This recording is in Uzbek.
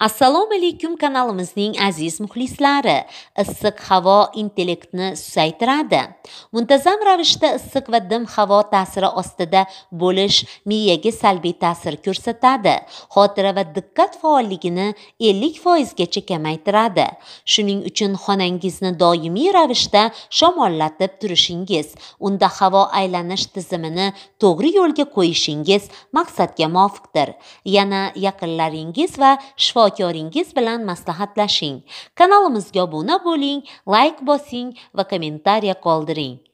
assalomu alaykum kanalimizning aziz muxlislari issiq havo intellektni susaytiradi muntazam ravishda issiq va dim havo ta'siri ostida bo'lish miyaga salbiy ta'sir ko'rsatadi xotira va diqqat faolligini 50 foizgacha kamaytiradi shuning uchun xonangizni doimiy ravishda shamollatib turishingiz unda havo aylanish tizimini to'g'ri yo'lga qo'yishingiz maqsadga muvofiqdir yana yaqinlaringiz va shifo shifokoringiz bilan maslahatlashing kanalimizga obuna bo'ling layk like bosing va kommentariya qoldiring